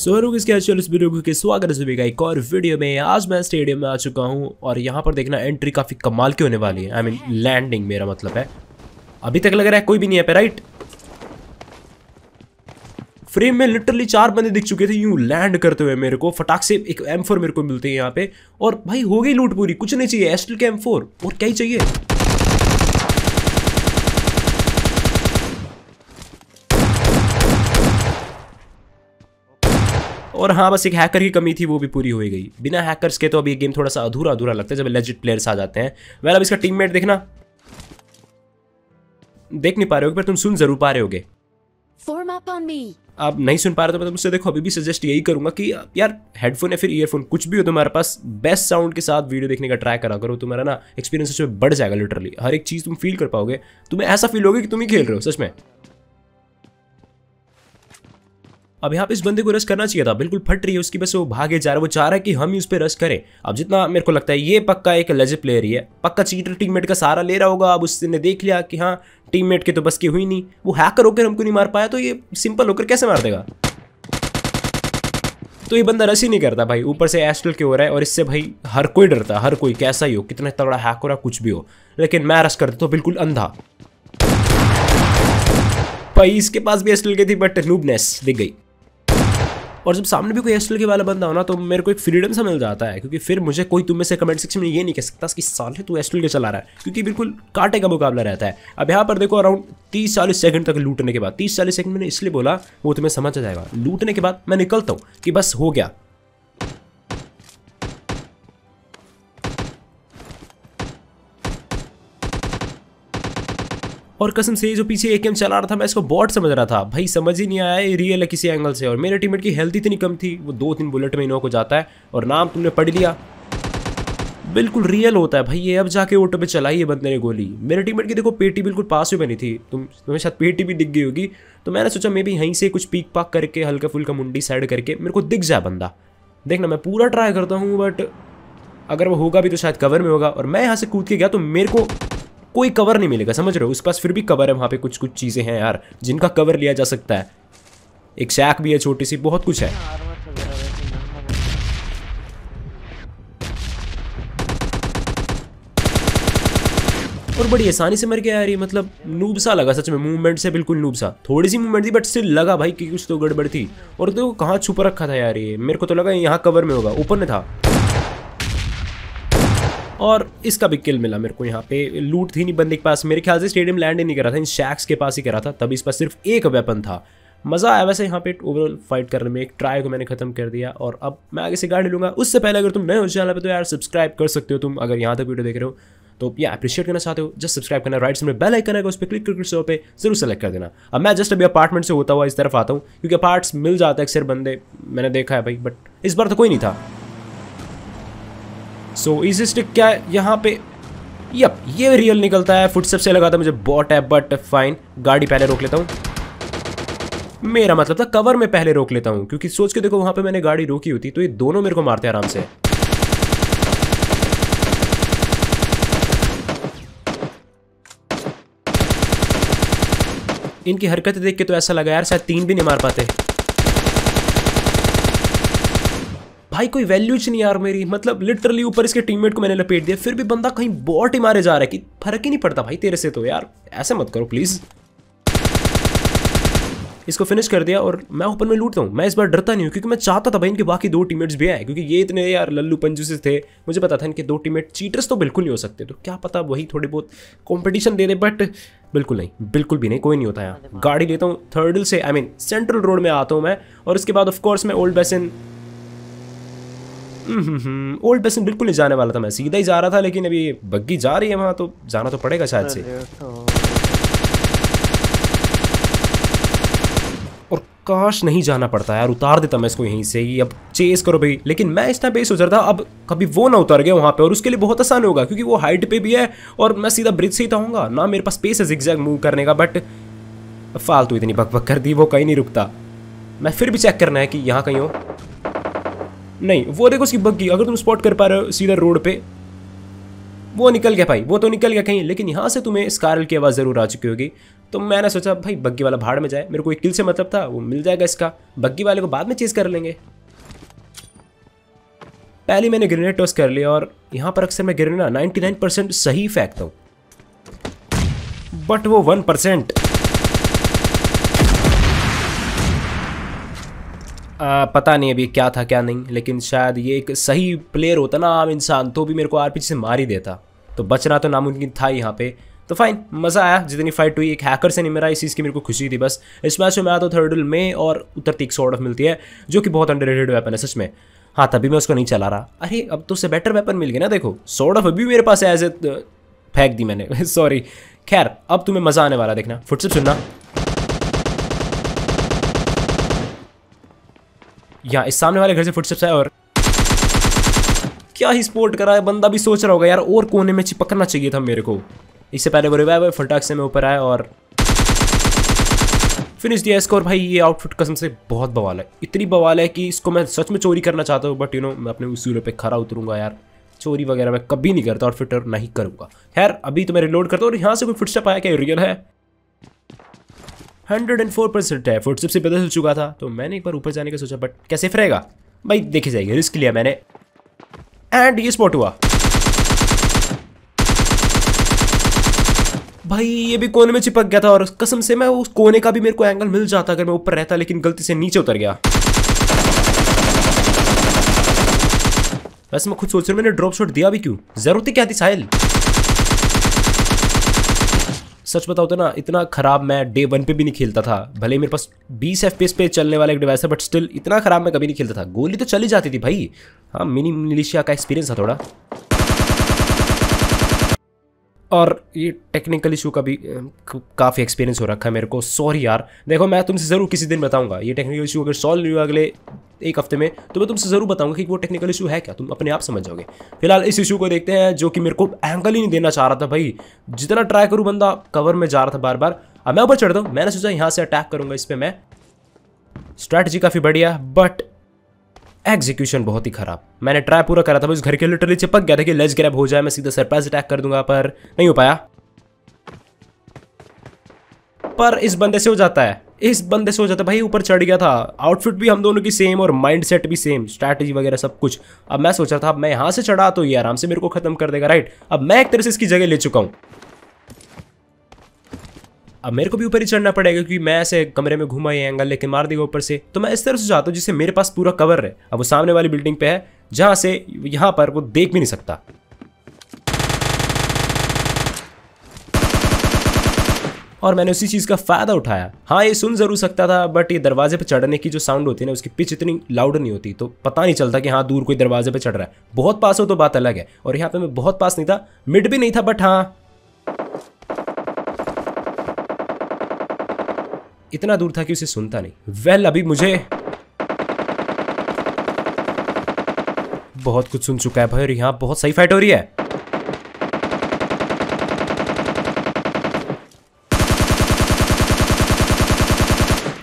सोहरू किसके आज इस वीडियो के स्वागत है सभी का एक और वीडियो में आज मैं स्टेडियम में आ चुका हूँ और यहाँ पर देखना एंट्री काफ़ी कमाल की होने वाली है आई मीन लैंडिंग मेरा मतलब है अभी तक लग रहा है कोई भी नहीं है पे राइट फ्रेम में लिटरली चार बंदे दिख चुके थे यूं लैंड करते हुए मेरे को फटाक से एक एम मेरे को मिलते हैं यहाँ पे और भाई हो गई लूट पूरी कुछ नहीं चाहिए एस्टल के एम और क्या ही चाहिए और हाँ बस एक हैकर की कमी थी वो भी पूरी हो गई बिना हैकर्स के तो अभी गेम थोड़ा सा अधूरा अधूरा लगता है जब लेजिट प्लेयर्स आ जाते हैं वेल अब इसका टीम देखना देख नहीं पा रहे हो पर तुम सुन जरूर पा रहे हो आप नहीं सुन पा रहे तो मैं तुमसे देखो अभी भी सजेस्ट यही करूंगा कि यार हेडफोन या फिर ईयरफोन कुछ भी हो तुम्हारे पास बेस्ट साउंड के साथ वीडियो देखने का ट्राई करा करो तुम्हारा ना एक्सपीरियंस उसमें बढ़ जाएगा लिटरली हर एक चीज़ तुम फील कर पाओगे तुम्हें ऐसा फील होगा कि तुम ही खेल रहे हो सच में अब यहाँ पे इस बंदे को रस करना चाहिए था बिल्कुल फट रही है उसकी बस वो भागे जा रहा है वो चाह रहा है कि हम ही उस पर रस करें अब जितना मेरे को लगता है ये पक्का एक लेज प्लेयर ही है पक्का चीटर टीममेट का सारा ले रहा होगा अब उसने देख लिया कि हाँ टीममेट के तो बस की हुई नहीं वो हैकर होकर हमको नहीं मार पाया तो ये सिंपल होकर कैसे मार देगा तो ये बंदा रस ही नहीं करता भाई ऊपर से एस्ट्रल के हो रहा है और इससे भाई हर कोई डरता है हर कोई कैसा ही हो कितना तगड़ा हैक हो रहा कुछ भी हो लेकिन मैं रस करता तो बिल्कुल अंधा भाई इसके पास भी एस्ट्रल की थी बट नूबनेस दिख गई और जब सामने भी कोई एस्ट्रल के वाला बंदा हो ना तो मेरे को एक फ्रीडम सा मिल जाता है क्योंकि फिर मुझे कोई तुम्हें से कमेंट सेक्शन में ये नहीं कह सकता कि साले तू एस्ट्रल के चला रहा है क्योंकि बिल्कुल कांटे का मुकाबला रहता है अब यहाँ पर देखो अराउंड तीस चालीस सेकंड तक लूटने के बाद तीस चालीस सेकंड मैंने इसलिए बोला वो तुम्हें समझ आ जाएगा लूटने के बाद मैं निकलता हूँ कि बस हो गया और कसम से जो पीछे एक चला रहा था मैं इसको बॉट समझ रहा था भाई समझ ही नहीं आया ये रियल है किसी एंगल से और मेरे टीममेट की हेल्थ इतनी कम थी वो दो तीन बुलेट में इनों को जाता है और नाम तुमने पढ़ लिया बिल्कुल रियल होता है भाई ये अब जाके ऑटो पे चलाई है बंदे ने गोली मेरे टीममेट की देखो पेटी बिल्कुल पास ही बनी थी तुम तुम्हें शायद पेटी भी दिख गई होगी तो मैंने सोचा मे भी यहीं से कुछ पीक पाक करके हल्का फुल्का मुंडी साइड करके मेरे को दिख जाए बंदा देखना मैं पूरा ट्राई करता हूँ बट अगर वो होगा भी तो शायद कवर में होगा और मैं यहाँ से कूद के गया तो मेरे को कोई कवर नहीं मिलेगा समझ रहे हो उस पास फिर भी कवर है वहाँ पे कुछ कुछ चीज़ें हैं यार जिनका कवर लिया जा सकता है एक शैक भी है छोटी सी बहुत कुछ है और बड़ी आसानी से मर गया यार ये मतलब नूब सा लगा सच में मूवमेंट से बिल्कुल नूब सा थोड़ी सी मूवमेंट थी बट स्टिल लगा भाई कि कुछ तो गड़बड़ थी और देखो तो कहाँ छुपा रखा था यार ये मेरे को तो लगा यहाँ कवर में होगा ऊपर में था और इसका भी किल मिला मेरे को यहाँ पे लूट थी नहीं बंदे के पास मेरे ख्याल से स्टेडियम लैंड ही नहीं करा था इन शैक्स के पास ही करा था तभी इस पर सिर्फ एक वेपन था मज़ा आया वैसे यहाँ पे ओवरऑल फाइट करने में एक ट्राई को मैंने खत्म कर दिया और अब मैं आगे से गाड़ी लूँगा उससे पहले अगर तुम नए हो चैनल पे तो यार सब्सक्राइब कर सकते हो तुम अगर यहाँ तक वीडियो देख रहे हो तो ये अप्रिशिएट करना चाहते हो जस्ट सब्सक्राइब करना राइट में बेल आइकन है उस पर क्लिक करके शो पे जरूर सेलेक्ट कर देना अब मैं जस्ट अभी अपार्टमेंट से होता हुआ इस तरफ आता हूँ क्योंकि अपार्ट्स मिल जाता है अक्सर बंदे मैंने देखा है भाई बट इस बार तो कोई नहीं था सो इजी स्टिक क्या है यहाँ पे यप ये रियल निकलता है फुट से लगा था मुझे बॉट है बट फाइन गाड़ी पहले रोक लेता हूँ मेरा मतलब था कवर में पहले रोक लेता हूँ क्योंकि सोच के देखो वहाँ पे मैंने गाड़ी रोकी होती तो ये दोनों मेरे को मारते आराम से इनकी हरकतें देख के तो ऐसा लगा यार शायद तीन भी नहीं मार पाते भाई कोई वैल्यू नहीं यार मेरी मतलब लिटरली ऊपर इसके टीममेट को मैंने लपेट दिया फिर भी बंदा कहीं बॉट ही मारे जा रहा है कि फर्क ही नहीं पड़ता भाई तेरे से तो यार ऐसे मत करो प्लीज़ इसको फिनिश कर दिया और मैं ओपन में लूटता हूँ मैं इस बार डरता नहीं हूँ क्योंकि मैं चाहता था भाई इनके बाकी दो टीमेट्स भी आए क्योंकि ये इतने यार लल्लू पंजू से थे मुझे पता था इनके दो टीमेट चीटर्स तो बिल्कुल नहीं हो सकते तो क्या पता वही थोड़े बहुत कॉम्पिटिशन दे दे बट बिल्कुल नहीं बिल्कुल भी नहीं कोई नहीं होता यहाँ गाड़ी लेता हूँ थर्डल से I I mean mean, central road में आता हूँ मैं और उसके बाद ऑफकोर्स मैं ओल्ड बेसन हम्म, ओल्ड पेसन बिल्कुल नहीं जाने वाला था मैं सीधा ही जा रहा था लेकिन अभी बग्गी जा रही है वहाँ तो जाना तो पड़ेगा शायद से तो- और काश नहीं जाना पड़ता यार उतार देता मैं इसको यहीं से ही अब चेस करो भाई लेकिन मैं इस टाइम पे सोच रहा था अब कभी वो ना उतर गया वहाँ पे और उसके लिए बहुत आसान होगा क्योंकि वो हाइट पे भी है और मैं सीधा ब्रिज से ही था तो ना मेरे पास स्पेस है जिक्जैग मूव करने का बट फालतू इतनी बकबक कर दी वो कहीं नहीं रुकता मैं फिर भी चेक करना है कि यहाँ कहीं हो नहीं वो देखो उसकी बग्गी अगर तुम स्पॉट कर पा रहे हो सीधा रोड पे वो निकल गया भाई वो तो निकल गया कहीं लेकिन यहाँ से तुम्हें स्कारल की आवाज़ ज़रूर आ चुकी होगी तो मैंने सोचा भाई बग्गी वाला भाड़ में जाए मेरे को एक किल से मतलब था वो मिल जाएगा इसका बग्गी वाले को बाद में चेज़ कर लेंगे पहले मैंने ग्रेनेड टॉस कर लिया और यहाँ पर अक्सर मैं ग्रेनेड नाइन्टी सही फेंकता हूँ बट वो वन परसेंट आ, पता नहीं अभी क्या था क्या नहीं लेकिन शायद ये एक सही प्लेयर होता ना आम इंसान तो भी मेरे को आर से मार ही देता तो बचना तो नामुमकिन था यहाँ पे तो फाइन मज़ा आया जितनी फाइट हुई एक हैकर से नहीं मेरा इस चीज़ की मेरे को खुशी थी बस इस मैच में आया तो थर्डल में और उतरती एक सॉर्ड ऑफ मिलती है जो कि बहुत अंडर वेपन है सच में हाँ तभी मैं उसको नहीं चला रहा अरे अब तो उससे बेटर वेपन मिल गया ना देखो सॉर्ड ऑफ अभी मेरे पास एज ए फेंक दी मैंने सॉरी खैर अब तुम्हें मज़ा आने वाला देखना फुटसिप सुनना यहाँ इस सामने वाले घर से फुटस्टेप्स आए और क्या ही स्पोर्ट करा है बंदा भी सोच रहा होगा यार और कोने में चिपकना चाहिए था मेरे को इससे पहले वो रिवाइव है फटाक से मैं ऊपर आया और फिनिश दिया इसको और भाई ये आउटफिट कसम से बहुत बवाल है इतनी बवाल है कि इसको मैं सच में चोरी करना चाहता हूँ बट यू नो मैं अपने उसूलों पे खरा उतरूंगा यार चोरी वगैरह मैं कभी नहीं करता और नहीं करूँगा खैर अभी तो मैं रिलोड करता हूँ और यहाँ से कोई फुटस्टेप आया क्या रियल है हंड्रेड एंड फोर परसेंट है फोटसिप सबसे पता तो चल चुका था तो मैंने एक बार ऊपर जाने का सोचा बट कैसे फ्रेगा रहेगा भाई देखी जाएगी रिस्क लिया मैंने एंड ये स्पॉट हुआ भाई ये भी कोने में चिपक गया था और कसम से मैं उस कोने का भी मेरे को एंगल मिल जाता अगर मैं ऊपर रहता लेकिन गलती से नीचे उतर गया वैसे मैं खुद सोच रहा हूँ मैंने ड्रॉप शॉट दिया भी क्यों जरूरत ही क्या थी साहिल सच बताओ तो ना इतना खराब मैं डे वन पे भी नहीं खेलता था भले मेरे पास बीस एफ पे चलने वाला एक डिवाइस है बट स्टिल इतना खराब मैं कभी नहीं खेलता था गोली तो चली जाती थी भाई हाँ मिनी मिलिशिया का एक्सपीरियंस था थोड़ा और ये टेक्निकल इशू का भी काफ़ी एक्सपीरियंस हो रखा है मेरे को सॉरी यार देखो मैं तुमसे ज़रूर किसी दिन बताऊंगा ये टेक्निकल इशू अगर सॉल्व नहीं हुआ अगले एक हफ्ते में तो मैं तुमसे ज़रूर बताऊंगा कि वो टेक्निकल इशू है क्या तुम अपने आप समझ जाओगे फिलहाल इस इशू को देखते हैं जो कि मेरे को एंगल ही नहीं देना चाह रहा था भाई जितना ट्राई करूँ बंदा कवर में जा रहा था बार बार अब मैं ऊपर चढ़ता हूँ मैंने सोचा यहाँ से अटैक करूँगा इस पर मैं स्ट्रैटेजी काफ़ी बढ़िया बट एग्जीक्यूशन बहुत ही खराब मैंने ट्राई पूरा करा था उस घर के लिटरली चिपक गया था कि लेज ग्रैब हो जाए मैं सीधा सरप्राइज अटैक कर दूंगा पर नहीं हो पाया पर इस बंदे से हो जाता है इस बंदे से हो जाता है भाई ऊपर चढ़ गया था आउटफिट भी हम दोनों की सेम और माइंड सेट भी सेम स्ट्रैटेजी वगैरह सब कुछ अब मैं सोच रहा था अब मैं यहां से चढ़ा तो ये आराम से मेरे को खत्म कर देगा राइट अब मैं एक तरह से इसकी जगह ले चुका हूं अब मेरे को भी ऊपर ही चढ़ना पड़ेगा क्योंकि मैं ऐसे कमरे में घूमा ये एंगल लेके मार देगा ऊपर से तो मैं इस तरह से जाता हूँ जिससे मेरे पास पूरा कवर है अब वो सामने वाली बिल्डिंग पे है जहाँ से यहाँ पर वो देख भी नहीं सकता और मैंने उसी चीज़ का फ़ायदा उठाया हाँ ये सुन ज़रूर सकता था बट ये दरवाजे पर चढ़ने की जो साउंड होती है ना उसकी पिच इतनी लाउड नहीं होती तो पता नहीं चलता कि हाँ दूर कोई दरवाजे पर चढ़ रहा है बहुत पास हो तो बात अलग है और यहाँ पे मैं बहुत पास नहीं था मिड भी नहीं था बट हाँ इतना दूर था कि उसे सुनता नहीं वेल well, अभी मुझे बहुत कुछ सुन चुका है भाई और बहुत सही फाइट हो रही है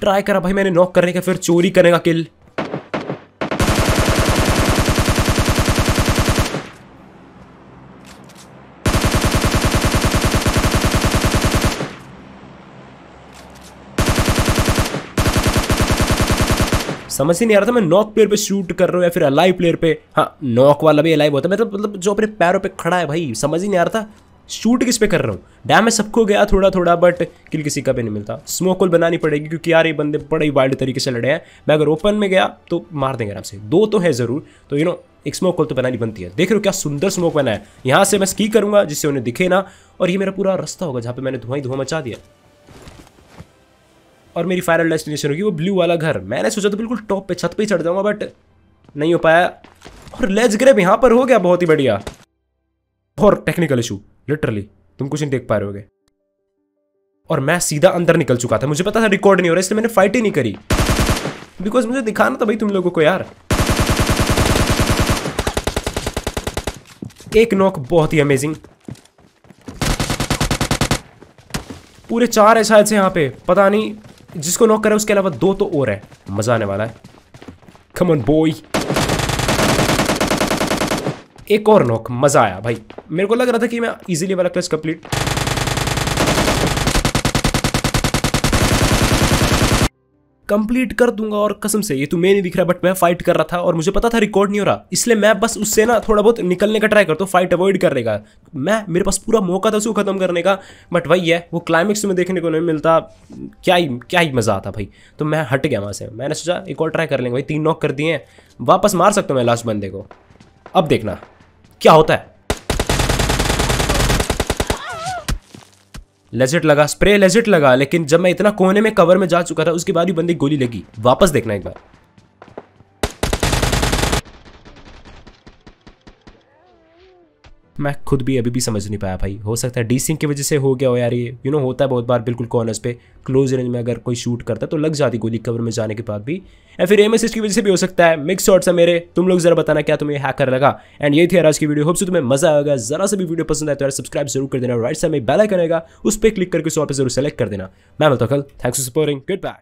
ट्राई करा भाई मैंने नॉक करने का फिर चोरी करने का किल समझ ही नहीं आ रहा था मैं नॉक प्लेयर पे शूट कर रहा हूँ या फिर अलाइव प्लेयर पे हाँ नॉक वाला भी अलाइव होता है मतलब मतलब जो अपने पैरों पे खड़ा है भाई समझ ही नहीं आ रहा था शूट किस पे कर रहा हूँ डैमेज सबको गया थोड़ा थोड़ा बट किल किसी का भी नहीं मिलता स्मोक होल बनानी पड़ेगी क्योंकि यार ये बंदे बड़े ही वाइल्ड तरीके से लड़े हैं मैं अगर ओपन में गया तो मार देंगे आराम से दो तो है ज़रूर तो यू नो एक स्मोक होल तो बनानी बनती है देख रहे हो क्या सुंदर स्मोक बना है यहाँ से मैं स्की करूँगा जिससे उन्हें दिखे ना और ये मेरा पूरा रास्ता होगा जहाँ पर मैंने धुआं ही धुआं मचा दिया और मेरी फाइनल डेस्टिनेशन होगी वो ब्लू वाला घर मैंने सोचा तो बिल्कुल टॉप पे छत पे चढ़ जाऊंगा बट नहीं हो पाया और लेज ग्रेप यहाँ पर हो गया बहुत ही बढ़िया और टेक्निकल इशू लिटरली तुम कुछ नहीं देख पा रहे हो और मैं सीधा अंदर निकल चुका था मुझे पता था रिकॉर्ड नहीं हो रहा इसलिए मैंने फाइट ही नहीं करी बिकॉज मुझे दिखाना था भाई तुम लोगों को यार एक नॉक बहुत ही अमेजिंग पूरे चार है शायद से यहाँ पे पता नहीं जिसको नॉक करा उसके अलावा दो तो और है मज़ा आने वाला है खमन बोई एक और नॉक मज़ा आया भाई मेरे को लग रहा था कि मैं इजीली वाला क्लच कंप्लीट कंप्लीट कर दूंगा और कसम से ये तो मैं नहीं दिख रहा बट मैं फाइट कर रहा था और मुझे पता था रिकॉर्ड नहीं हो रहा इसलिए मैं बस उससे ना थोड़ा बहुत निकलने का ट्राई करता हूँ फाइट अवॉइड करने का मैं मेरे पास पूरा मौका था उसको ख़त्म करने का बट वही है वो क्लाइमेक्स में देखने को नहीं मिलता क्या ही क्या ही मज़ा आता भाई तो मैं हट गया वहाँ से मैंने सोचा एक और ट्राई कर लेंगे भाई तीन नॉक कर दिए वापस मार सकता हूँ मैं लास्ट बंदे को अब देखना क्या होता है लेजिट लगा स्प्रे लेजेट लगा लेकिन जब मैं इतना कोने में कवर में जा चुका था उसके बाद ही बंदे गोली लगी वापस देखना एक बार मैं खुद भी अभी भी समझ नहीं पाया भाई हो सकता है डी सिंक की वजह से हो गया हो यार ये यू नो होता है बहुत बार बिल्कुल कॉर्नर्स पे क्लोज रेंज में अगर कोई शूट करता तो लग जाती गोली कवर में जाने के बाद भी या फिर एम की वजह से भी हो सकता है मिक्स शॉट्स है मेरे तुम लोग जरा बताना क्या तुम्हें हैकर लगा एंड ये थी आज की वीडियो होप्स तुम्हें मजा आएगा जरा से भी वीडियो पसंद आए तो यार सब्सक्राइब जरूर कर देना राइट साइड में बेल आएगा उस पर क्लिक करके उस पर जरूर सेलेक्ट कर देना मैं बताऊँ कल thanks for supporting good bye